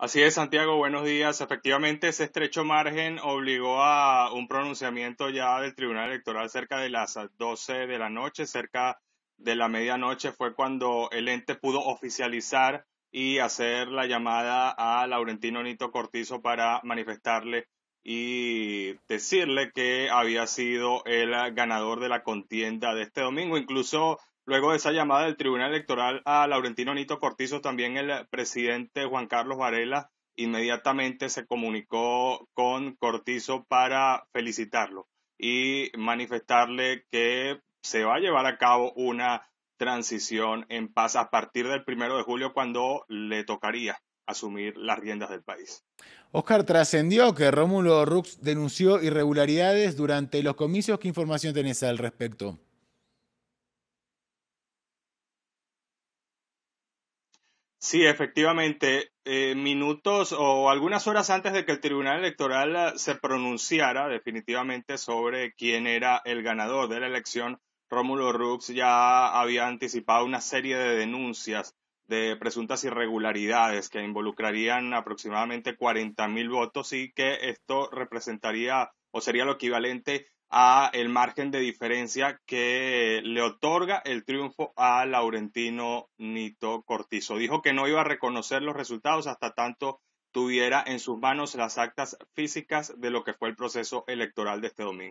Así es, Santiago, buenos días. Efectivamente, ese estrecho margen obligó a un pronunciamiento ya del Tribunal Electoral cerca de las 12 de la noche, cerca de la medianoche fue cuando el ente pudo oficializar y hacer la llamada a Laurentino Nito Cortizo para manifestarle y decirle que había sido el ganador de la contienda de este domingo. Incluso Luego de esa llamada del Tribunal Electoral a Laurentino Nito Cortizo, también el presidente Juan Carlos Varela inmediatamente se comunicó con Cortizo para felicitarlo y manifestarle que se va a llevar a cabo una transición en paz a partir del primero de julio cuando le tocaría asumir las riendas del país. Oscar, trascendió que Rómulo Rux denunció irregularidades durante los comicios. ¿Qué información tenés al respecto? Sí, efectivamente. Eh, minutos o algunas horas antes de que el Tribunal Electoral ah, se pronunciara definitivamente sobre quién era el ganador de la elección, Rómulo Rux ya había anticipado una serie de denuncias de presuntas irregularidades que involucrarían aproximadamente 40.000 mil votos y que esto representaría o sería lo equivalente a el margen de diferencia que le otorga el triunfo a Laurentino Nito Cortizo. Dijo que no iba a reconocer los resultados hasta tanto tuviera en sus manos las actas físicas de lo que fue el proceso electoral de este domingo.